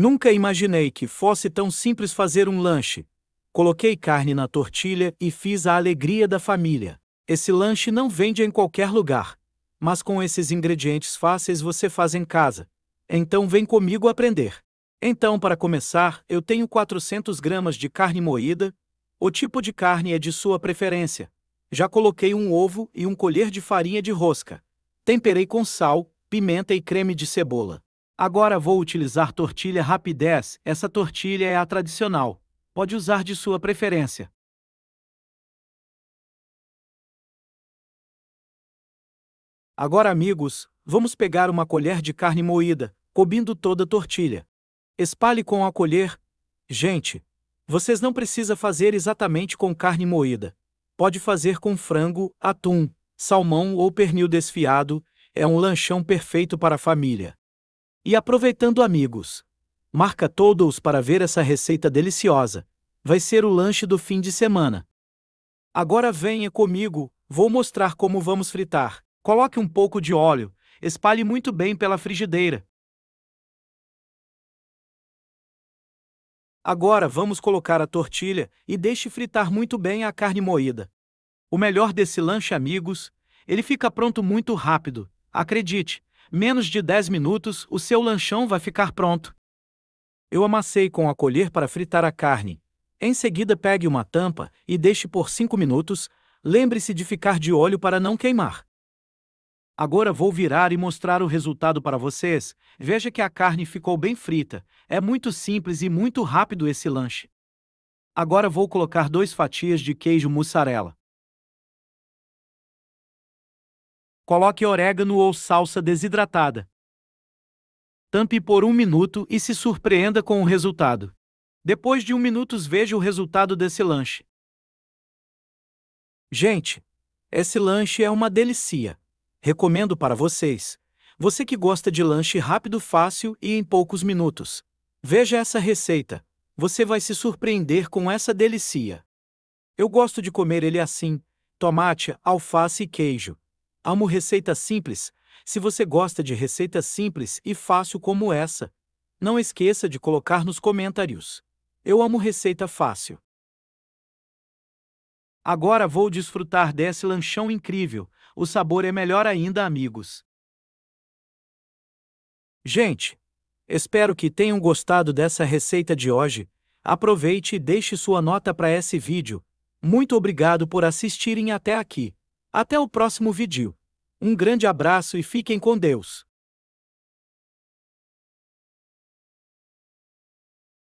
Nunca imaginei que fosse tão simples fazer um lanche. Coloquei carne na tortilha e fiz a alegria da família. Esse lanche não vende em qualquer lugar, mas com esses ingredientes fáceis você faz em casa. Então vem comigo aprender. Então, para começar, eu tenho 400 gramas de carne moída. O tipo de carne é de sua preferência. Já coloquei um ovo e um colher de farinha de rosca. Temperei com sal, pimenta e creme de cebola. Agora vou utilizar tortilha rapidez. Essa tortilha é a tradicional. Pode usar de sua preferência. Agora, amigos, vamos pegar uma colher de carne moída, cobrindo toda a tortilha. Espalhe com a colher. Gente, vocês não precisam fazer exatamente com carne moída. Pode fazer com frango, atum, salmão ou pernil desfiado. É um lanchão perfeito para a família. E aproveitando amigos, marca todos para ver essa receita deliciosa. Vai ser o lanche do fim de semana. Agora venha comigo, vou mostrar como vamos fritar. Coloque um pouco de óleo, espalhe muito bem pela frigideira. Agora vamos colocar a tortilha e deixe fritar muito bem a carne moída. O melhor desse lanche, amigos, ele fica pronto muito rápido, acredite menos de 10 minutos, o seu lanchão vai ficar pronto. Eu amassei com a colher para fritar a carne. Em seguida, pegue uma tampa e deixe por 5 minutos. Lembre-se de ficar de olho para não queimar. Agora vou virar e mostrar o resultado para vocês. Veja que a carne ficou bem frita. É muito simples e muito rápido esse lanche. Agora vou colocar duas fatias de queijo mussarela. Coloque orégano ou salsa desidratada. Tampe por um minuto e se surpreenda com o resultado. Depois de um minuto veja o resultado desse lanche. Gente, esse lanche é uma delícia. Recomendo para vocês. Você que gosta de lanche rápido, fácil e em poucos minutos. Veja essa receita. Você vai se surpreender com essa delícia. Eu gosto de comer ele assim: tomate, alface e queijo. Amo receita simples. Se você gosta de receita simples e fácil como essa, não esqueça de colocar nos comentários. Eu amo receita fácil. Agora vou desfrutar desse lanchão incrível. O sabor é melhor ainda, amigos. Gente, espero que tenham gostado dessa receita de hoje. Aproveite e deixe sua nota para esse vídeo. Muito obrigado por assistirem até aqui. Até o próximo vídeo. Um grande abraço e fiquem com Deus!